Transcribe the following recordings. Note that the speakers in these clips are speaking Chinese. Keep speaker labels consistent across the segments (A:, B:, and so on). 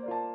A: thank you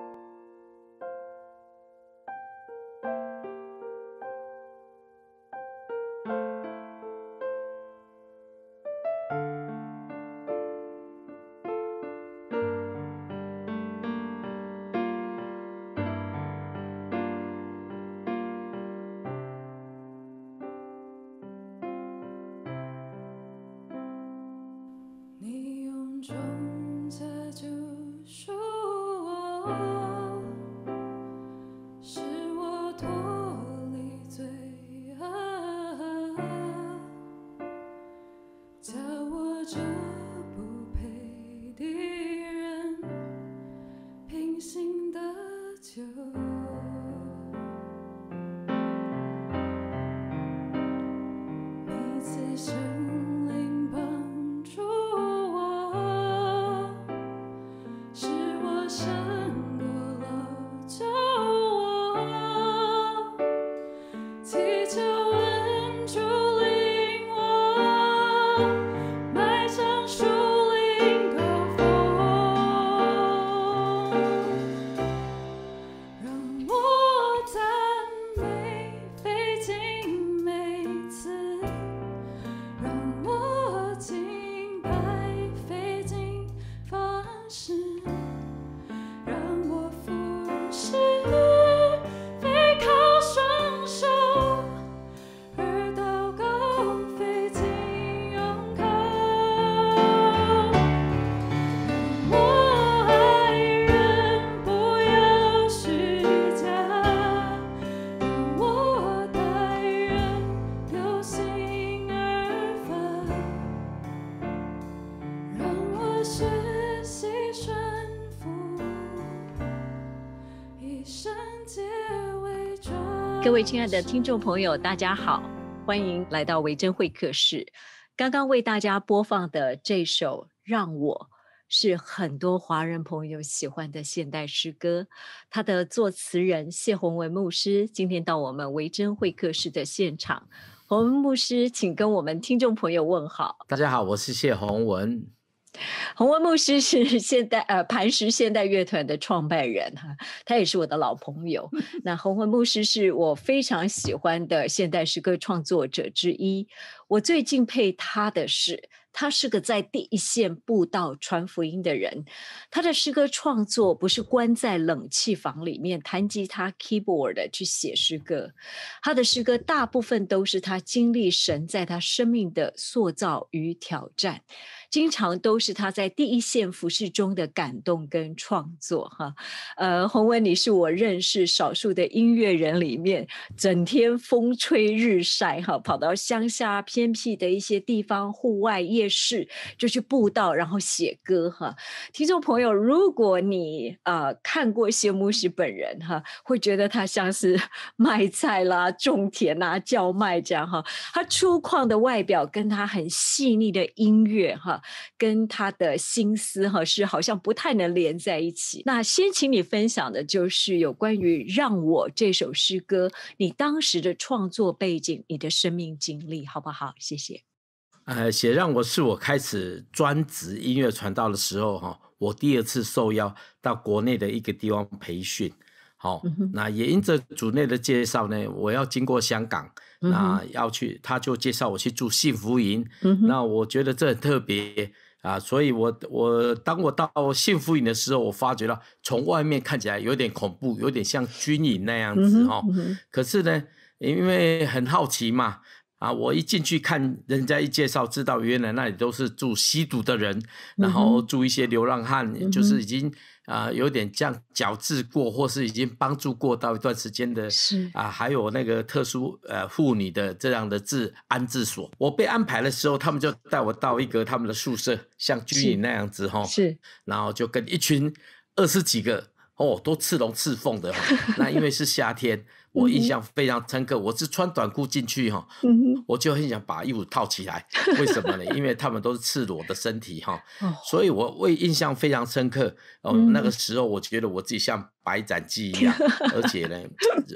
B: 各位亲爱的听众朋友，大家好，欢迎来到维珍会客室。刚刚为大家播放的这首《让我》，是很多华人朋友喜欢的现代诗歌。他的作词人谢宏文牧师今天到我们维珍会客室的现场。宏文牧师，请跟我们听众朋友问好。
C: 大家好，我是谢宏文。
B: 洪文牧师是现代呃磐石现代乐团的创办人哈，他也是我的老朋友。那洪文牧师是我非常喜欢的现代诗歌创作者之一，我最敬佩他的是。他是个在第一线布道传福音的人，他的诗歌创作不是关在冷气房里面弹吉他、keyboard 的去写诗歌，他的诗歌大部分都是他经历神在他生命的塑造与挑战，经常都是他在第一线服饰中的感动跟创作。哈，呃，洪文，你是我认识少数的音乐人里面，整天风吹日晒，哈，跑到乡下偏僻的一些地方户外夜。事就去布道，然后写歌哈。听众朋友，如果你呃看过谢牧师本人哈，会觉得他像是 卖菜啦、种田啦、叫卖这样哈。他粗犷的外表跟他很细腻的音乐哈，跟他的心思哈是好像不太能连在一起。那先请你分享的就是有关于《让我》这首诗歌，你当时的创作背景、你的生命经历，好不好？谢谢。
C: 呃，写让我是我开始专职音乐传道的时候哈，我第二次受邀到国内的一个地方培训，好，那也因着组内的介绍呢，我要经过香港，那要去他就介绍我去住幸福营，那我觉得这很特别啊，所以我我当我到幸福营的时候，我发觉到从外面看起来有点恐怖，有点像军营那样子哦，可是呢，因为很好奇嘛。啊，我一进去看，人家一介绍，知道原来那里都是住吸毒的人，然后住一些流浪汉，就是已经啊有点这样矫治过，或是已经帮助过到一段时间的，是啊，还有那个特殊呃妇女的这样的治安置所。我被安排的时候，他们就带我到一个他们的宿舍，像军营那样子哈，是，然后就跟一群二十几个。哦，都刺龙刺凤的，那因为是夏天，我印象非常深刻。我是穿短裤进去哈，我就很想把衣服套起来。为什么呢？因为他们都是赤裸的身体哈，所以我为印象非常深刻。哦，那个时候我觉得我自己像白斩鸡一样，而且呢，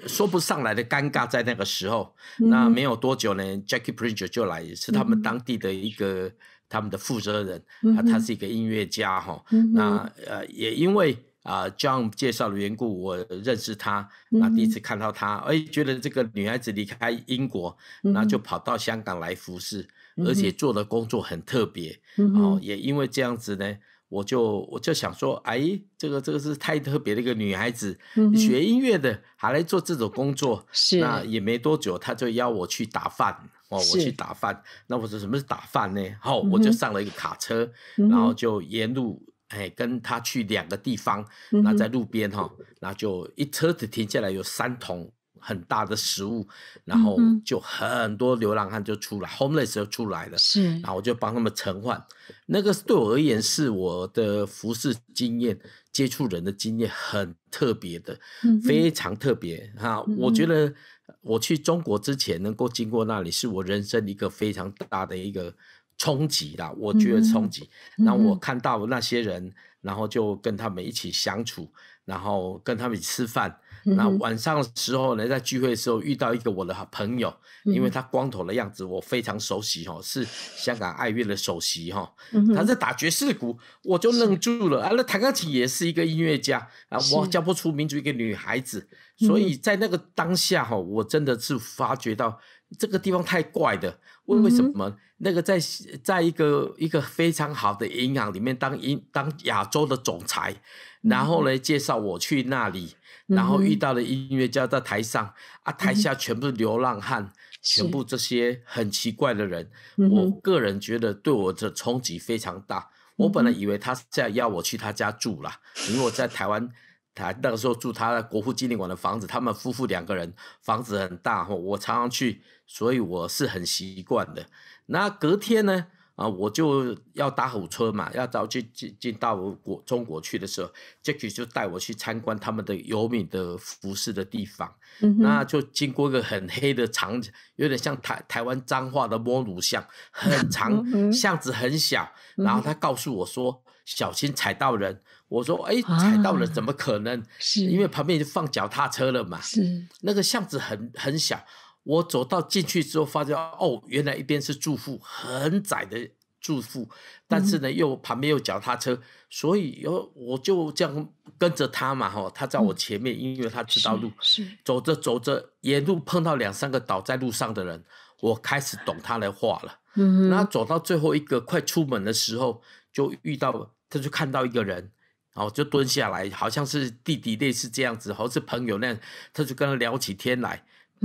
C: 说不上来的尴尬在那个时候。那没有多久呢，Jackie Prince 就来，是他们当地的一个他们的负责人，啊，他是一个音乐家哈。那呃，也因为。啊，John 介绍的缘故，我认识他。那第一次看到他，哎，觉得这个女孩子离开英国，那就跑到香港来服侍，而且做的工作很特别。然后也因为这样子呢，我就我就想说，哎，这个这个是太特别的一个女孩子，学音乐的还来做这种工作。是那也没多久，他就邀我去打饭。哦，我去打饭。那我说什么是打饭呢？好，我就上了一个卡车，然后就沿路。哎，跟他去两个地方，那在路边哈，那就一车子停下来有三桶很大的食物，然后就很多流浪汉就出来，homeless 就出来了，是，然后我就帮他们盛换。那个对我而言是我的服饰经验、接触人的经验很特别的，非常特别哈。我觉得我去中国之前能够经过那里，是我人生一个非常大的一个。冲击啦，我觉得冲击。后我看到那些人，然后就跟他们一起相处，然后跟他们吃饭。那晚上的时候呢，在聚会的时候遇到一个我的朋友，因为他光头的样子，我非常熟悉哈，是香港爱乐的首席哈。他在打爵士鼓，我就愣住了啊！那弹钢琴也是一个音乐家啊，我教不出民族一个女孩子。所以在那个当下哈，我真的是发觉到。这个地方太怪的，为为什么？那个在在一个一个非常好的银行里面当银当亚洲的总裁，然后呢介绍我去那里，然后遇到了音乐家在台上，啊，台下全部流浪汉，全部这些很奇怪的人，我个人觉得对我的冲击非常大。我本来以为他在要我去他家住了，因为我在台湾。台那个时候住他的国父纪念馆的房子，他们夫妇两个人房子很大哈，我常常去，所以我是很习惯的。那隔天呢，啊，我就要搭火车嘛，要早去进进到国中国去的时候 j a c k e 就带我去参观他们的游民的服饰的地方，那就经过一个很黑的长，有点像台台湾脏话的摸乳巷，很长巷子很小，然后他告诉我说。小心踩到人！我说：“哎，踩到人怎么可能？是因为旁边就放脚踏车了嘛。是那个巷子很很小，我走到进去之后，发现哦，原来一边是住户，很窄的住户，但是呢，又旁边有脚踏车，所以又我就这样跟着他嘛，哦，他在我前面，因为他知道路。是走着走着，沿路碰到两三个倒在路上的人，我开始懂他的话了。嗯，那走到最后一个快出门的时候，就遇到。他就看到一个人，然后就蹲下来，好像是弟弟类似这样子，或是朋友那样，他就跟他聊起天来。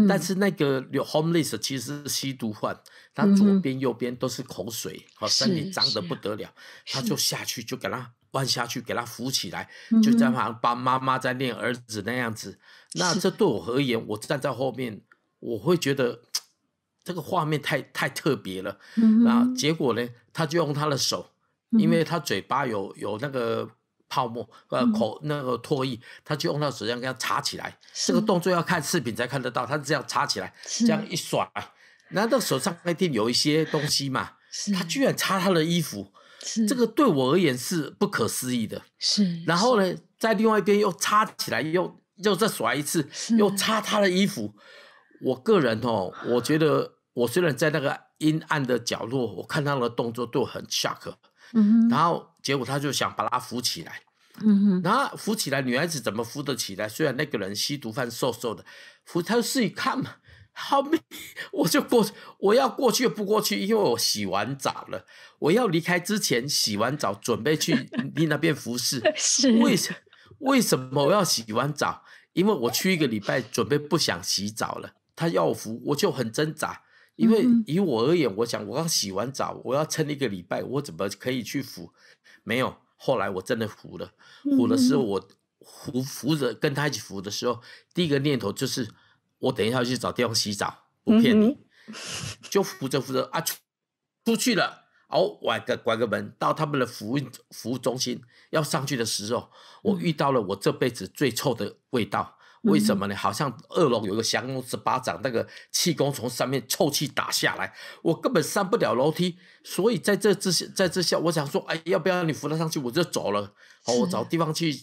C: 但是那个 homeless 其实是吸毒犯，他左边右边都是口水，好身体脏的不得了。他就下去就给他弯下去，给他扶起来，就在好像帮妈妈在念儿子那样子。那这对我而言，我站在后面，我会觉得这个画面太太特别了。然后结果呢，他就用他的手。因为他嘴巴有有那个泡沫，呃，口那个唾液，他就用他手上样给他擦起来。这个动作要看视频才看得到，他是这样擦起来，这样一甩，难道手上一定有一些东西嘛？他居然擦他的衣服，这个对我而言是不可思议的。是，然后呢，在另外一边又擦起来，又又再甩一次，又擦他的衣服。我个人哦，我觉得我虽然在那个阴暗的角落，我看他的动作都很 shock。嗯哼，然后结果他就想把他扶起来，嗯哼，然后扶起来，女孩子怎么扶得起来？虽然那个人吸毒犯瘦瘦的，扶他试一看嘛，好 我就过，我要过去不过去，因为我洗完澡了，我要离开之前洗完澡准备去你那边服侍，是，为什为什么我要洗完澡？因为我去一个礼拜，准备不想洗澡了。他要我扶我就很挣扎。因为以我而言，我想我刚洗完澡，我要撑一个礼拜，我怎么可以去扶？没有，后来我真的扶了。扶的时候，我扶扶着跟他一起扶的时候，第一个念头就是，我等一下去找地方洗澡，不骗你。就扶着扶着啊，出去了。哦，我个关个门，到他们的服务服务中心要上去的时候，我遇到了我这辈子最臭的味道。为什么呢？好像二楼有个降龙十八掌，那个气功从上面臭气打下来，我根本上不了楼梯。所以在这下，在这下，我想说，哎，要不要你扶他上去？我就走了。好，我找地方去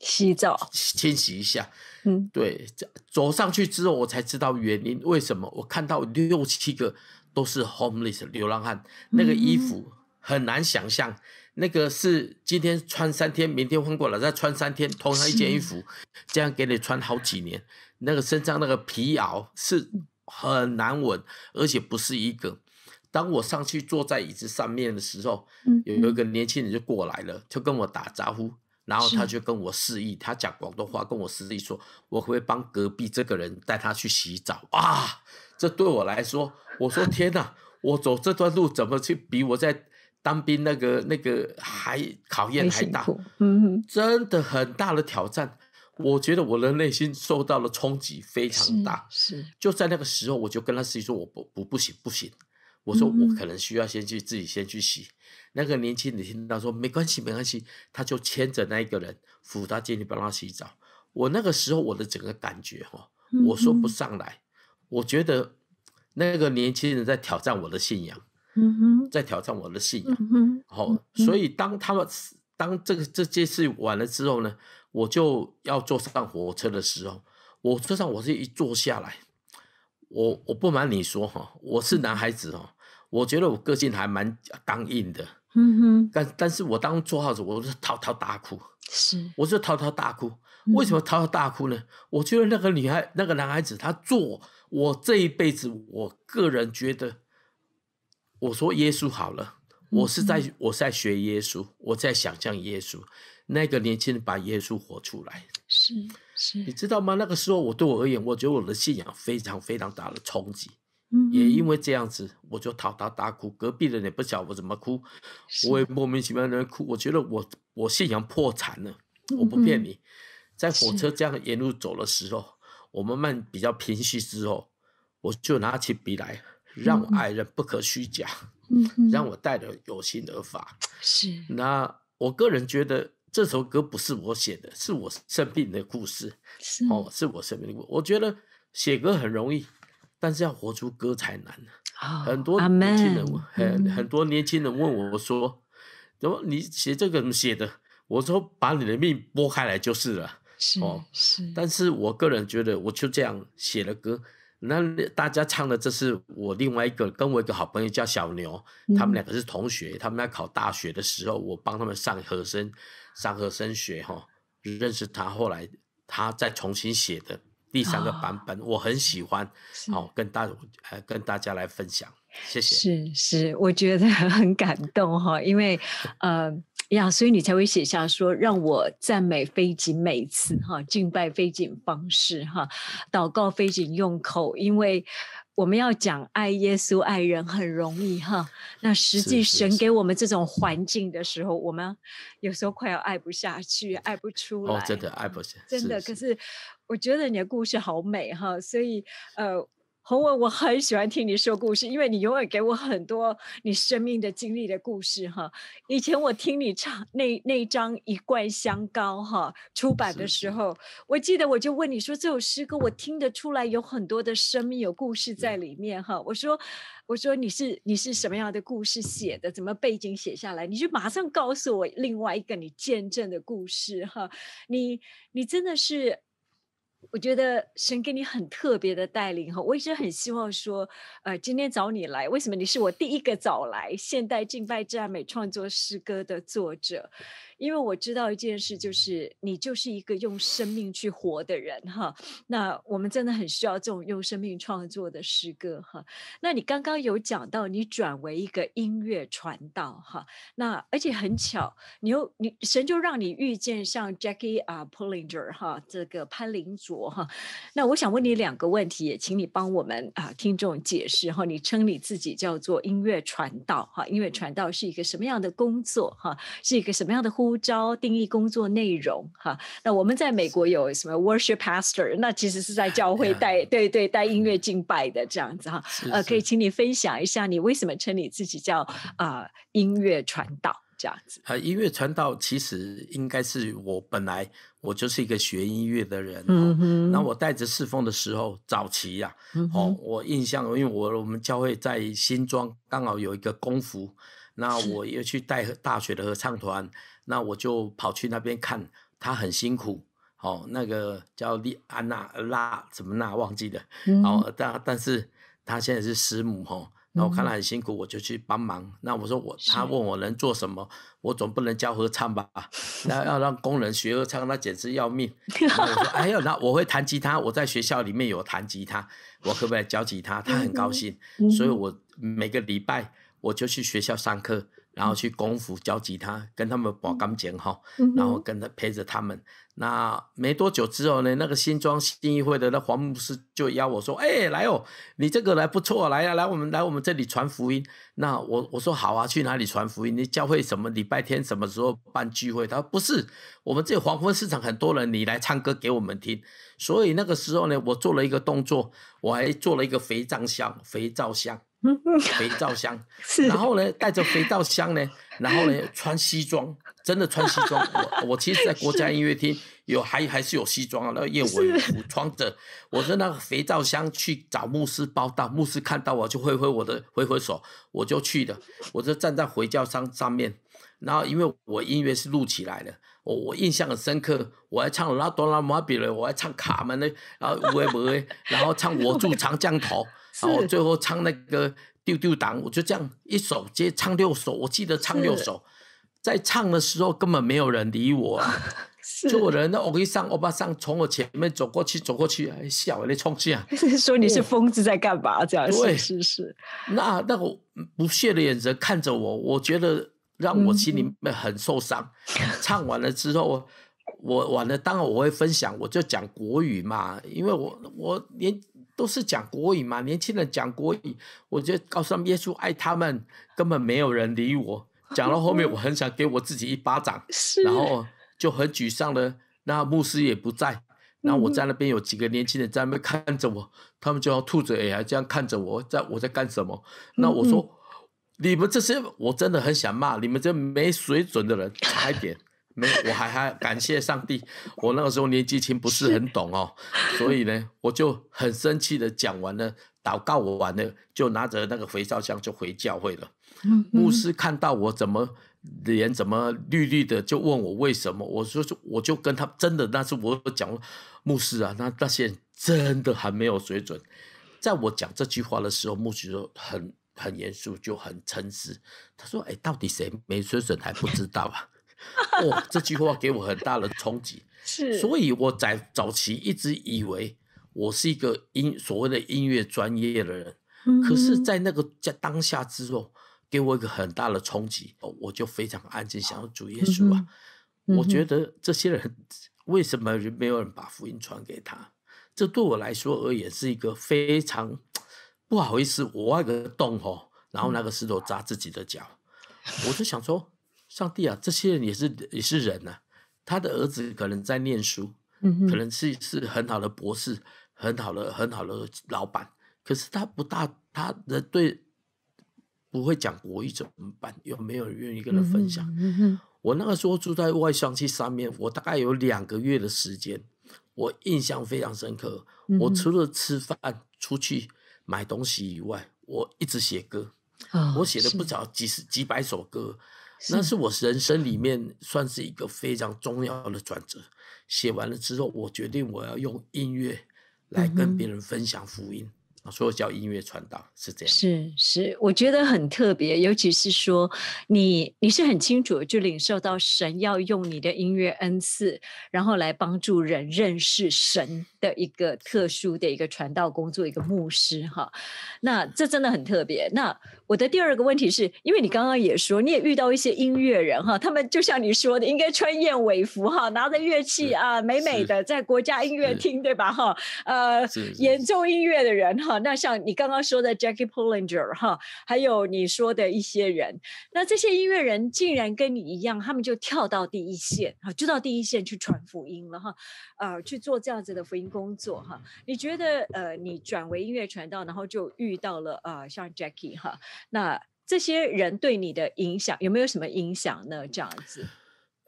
C: 洗澡、清洗一下。嗯，对。走上去之后，我才知道原因为什么。我看到六七个都是 homeless 流浪汉，那个衣服很难想象。那个是今天穿三天，明天换过来再穿三天，同样一件衣服，这样给你穿好几年。那个身上那个皮袄是很难闻，而且不是一个。当我上去坐在椅子上面的时候，有有一个年轻人就过来了，就跟我打招呼，然后他就跟我示意，他讲广东话跟我示意说，我会帮隔壁这个人带他去洗澡啊。这对我来说，我说天哪，我走这段路怎么去比我在。当兵那个那个还考验还大，嗯，真的很大的挑战。我觉得我的内心受到了冲击，非常大。是，就在那个时候，我就跟他自己说：“我不不不行不行。”我说：“我可能需要先去自己先去洗。”那个年轻人听到说：“没关系没关系。”他就牵着那一个人，扶他进去帮他洗澡。我那个时候我的整个感觉哈，我说不上来。我觉得那个年轻人在挑战我的信仰。
A: 嗯哼，在
C: 挑战我的信仰，然哦，所以当他们当这个这件事完了之后呢，我就要坐上火车的时候，我车上我是一坐下来，我我不瞒你说哈，我是男孩子哦，我觉得我个性还蛮刚硬的，嗯哼，但但是我当坐好子，我是滔滔大哭，是，我是滔滔大哭，为什么滔滔大哭呢？我觉得那个女孩，那个男孩子，他做我这一辈子，我个人觉得。我说耶稣好了，我是在我在学耶稣，我在想象耶稣。那个年轻人把耶稣活出来，是是，你知道吗？那个时候我对我而言，我觉得我的信仰非常非常大的冲击。也因为这样子，我就陶啕大哭。隔壁人也不晓得我怎么哭，我也莫名其妙的哭。我觉得我我信仰破产了，我不骗你。在火车这样沿路走的时候，我慢慢比较平息之后，我就拿起笔来。让我爱人不可虚假，
A: 让我
C: 带着有心而发。是，那我个人觉得这首歌不是我写的，是我生病的故事。是哦，是我生病。我我觉得写歌很容易，但是要活出歌才难。很多年轻人很很多年轻人问我，我说怎么你写这个怎么写的？我说把你的命剥开来就是了。是哦，是。但是我个人觉得，我就这样写了歌。那大家唱的，这是我另外一个跟我一个好朋友叫小牛，他们两个是同学，他们在考大学的时候，我帮他们上和声，上和声学哈，认识他，后来他再重新写的第三个版本，我很喜欢，好跟大呃跟大家来分享，
B: 谢谢。是是，我觉得很感动哈，因为呃。呀，所以你才会写下说：“让我赞美飞景每次哈，敬拜飞景方式哈，祷告飞景用口，因为我们要讲爱耶稣爱人很容易哈。那实际神给我们这种环境的时候，我们有时候快要爱不下去，爱不出来哦，真的
C: 爱不下去，真的。可
B: 是我觉得你的故事好美哈，所以呃。”洪文，我很喜欢听你说故事，因为你永远给我很多你生命的经历的故事。哈，以前我听你唱那那张《一罐香膏》哈，出版的时候，我记得我就问你说这首诗歌，我听得出来有很多的生命有故事在里面哈。我说，我说你是你是什么样的故事写的？怎么背景写下来？你就马上告诉我另外一个你见证的故事哈。你你真的是。我觉得神给你很特别的带领哈，我一直很希望说，呃，今天找你来，为什么你是我第一个找来现代敬拜赞美创作诗歌的作者？因为我知道一件事，就是你就是一个用生命去活的人哈。那我们真的很需要这种用生命创作的诗歌哈。那你刚刚有讲到你转为一个音乐传道哈，那而且很巧，你又你神就让你遇见像 Jackie 啊 p u l l i n g e r 哈，这个潘林。主哈，那我想问你两个问题，也请你帮我们啊听众解释哈。你称你自己叫做音乐传道哈，音乐传道是一个什么样的工作哈？是一个什么样的呼召？定义工作内容哈？那我们在美国有什么 worship pastor？那其实是在教会带对对带音乐敬拜的这样子哈。呃，可以请你分享一下，你为什么称你自己叫啊音乐传道？价值
C: 啊！音乐传道其实应该是我本来我就是一个学音乐的人，嗯那我带着侍奉的时候早期啊，哦，我印象，因为我我们教会在新庄刚好有一个功服，那我又去带大学的合唱团，那我就跑去那边看，他很辛苦，哦，那个叫丽安娜拉什么娜忘记了，然后但但是他现在是师母哈。那我看他很辛苦，我就去帮忙。那我说我，他问我能做什么，我总不能教合唱吧？那要让工人学合唱，那简直要命。我说，哎呀，那我会弹吉他，我在学校里面有弹吉他，我可不可以教吉他？他很高兴，所以我每个礼拜我就去学校上课。然后去功夫教吉他，跟他们把钢琴哈，然后跟他陪着他们。那没多久之后呢，那个新庄新义会的那黄牧师就邀我说：“哎，来哦，你这个来不错，来呀，来我们来我们这里传福音。”那我我说好啊，去哪里传福音？你教会什么礼拜天什么时候办聚会？他说不是我们这黄昏市场很多人，你来唱歌给我们听。所以那个时候呢，我做了一个动作，我还做了一个肥皂香，肥皂香。肥皂箱，然后呢，带着肥皂箱呢，然后呢，穿西装，真的穿西装。我我其实，在国家音乐厅有还还是有西装啊，那个燕尾服穿着。我是那个肥皂箱去找牧师报道，牧师看到我就挥挥我的挥挥手，我就去的，我就站在回教箱上面，然后因为我音乐是录起来的。我我印象很深刻。我还唱《拉多拉马比勒》，我还唱《卡门》的，然后《乌埃博》，然后唱《我住长江头》。然后最后唱那个丢丢当，我就这样一首接唱六首，我记得唱六首，在唱的时候根本没有人理我，啊。就有人，我一上，我把上从我前面走过去，走过去还笑，你冲去啊，
B: 说你是疯子在干嘛？这样，是是是。那那个
C: 不屑的眼神看着我，我觉得让我心里面很受伤。唱完了之后，我完了，当然我会分享，我就讲国语嘛，因为我我连。都是讲国语嘛，年轻人讲国语，我觉得告诉他们耶稣爱他们，根本没有人理我。讲到后面，我很想给我自己一巴掌，然后就很沮丧的。那牧师也不在，那我在那边有几个年轻人在那边看着我，他们就要吐嘴啊，这样看着我，在我在干什么？那我说，你们这些，我真的很想骂你们这没水准的人，差一点。没，我还还感谢上帝。我那个时候年纪轻，不是很懂哦，所以呢，我就很生气的讲完了，祷告完了，就拿着那个肥皂箱就回教会了。牧师看到我怎么脸怎么绿绿的，就问我为什么。我说我就跟他真的那是我讲，牧师啊，那那些人真的很没有水准。在我讲这句话的时候，牧师就很很严肃，就很诚实。他说：“哎，到底谁没水准还不知道啊？”哇，这句话给我很大的冲击，是，所以我在早期一直以为我是一个音所谓的音乐专业的人，可是，在那个在当下之后，给我一个很大的冲击，我就非常安静，想要主耶稣啊。我觉得这些人为什么没有人把福音传给他？这对我来说而言是一个非常不好意思，我挖个洞哦，然后那个石头扎自己的脚，我就想说。上帝啊，这些人也是也是人呐。他的儿子可能在念书，嗯，可能是是很好的博士，很好的很好的老板。可是他不大，他的对不会讲国语怎么办？有没有人愿意跟他分享？嗯我那个时候住在外双溪上面，我大概有两个月的时间，我印象非常深刻。我除了吃饭、出去买东西以外，我一直写歌，我写了不少几十几百首歌。那是我人生里面算是一个非常重要的转折。写完了之后，我决定我要用音乐来跟别人分享福音。说叫音乐传达是这样，是
B: 是，我觉得很特别，尤其是说你你是很清楚就领受到神要用你的音乐恩赐，然后来帮助人认识神的一个特殊的一个传道工作，一个牧师哈。那这真的很特别。那我的第二个问题是因为你刚刚也说你也遇到一些音乐人哈，他们就像你说的，应该穿燕尾服哈，拿着乐器啊，美美的在国家音乐厅对吧哈？呃，演奏音乐的人哈。那像你刚刚说的 Jackie Pollinger 哈，还有你说的一些人，那这些音乐人竟然跟你一样，他们就跳到第一线啊，就到第一线去传福音了哈，呃，去做这样子的福音工作哈。你觉得呃，你转为音乐传道，然后就遇到了呃，像 Jackie 哈，那这些人对你的影响有没有什么影响呢？这样子。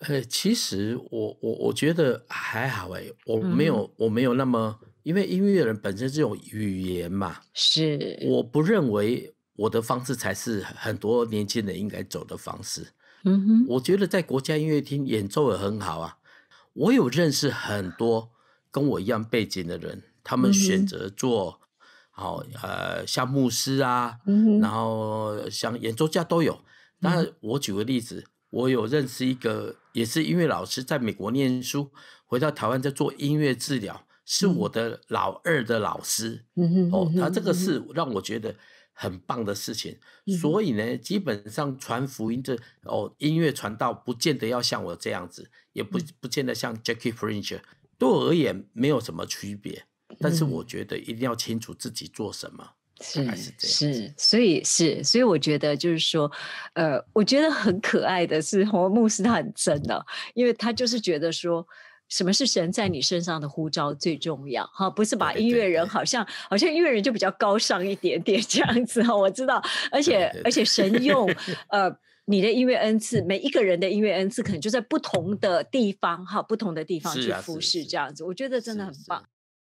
C: 呃，其实我我我觉得还好哎，我没有我没有那么，因为音乐人本身是种语言嘛，是，我不认为我的方式才是很多年轻人应该走的方式。嗯哼，我觉得在国家音乐厅演奏也很好啊，我有认识很多跟我一样背景的人，他们选择做，好呃像牧师啊，然后像演奏家都有。那我举个例子。我有认识一个，也是音乐老师，在美国念书，回到台湾在做音乐治疗，是我的老二的老师。哦，他这个是让我觉得很棒的事情。所以呢，基本上传福音这哦，音乐传道不见得要像我这样子，也不不见得像 Jackie f r a n c e r 对我而言没有什么区别。但是我觉得一定要清楚自己做什么。
B: 是是，所以是所以，我觉得就是说，呃，我觉得很可爱的是，活牧师他很真哦，因为他就是觉得说，什么是神在你身上的呼召最重要哈，不是把音乐人好像好像音乐人就比较高尚一点点这样子哈，我知道，而且而且神用 呃你的音乐恩赐，每一个人的音乐恩赐可能就在不同的地方哈，不同的地方去服侍这样子，我觉得真的很棒。